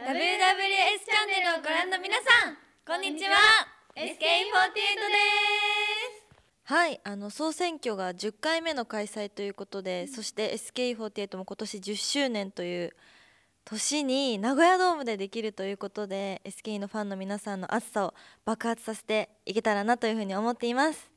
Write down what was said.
WWS チャンネルをご覧の皆さんこんにちは SK48 ですはいあの総選挙が10回目の開催ということで、うん、そして SK48 も今年10周年という年に名古屋ドームでできるということで SK のファンの皆さんの熱さを爆発させていけたらなというふうに思っています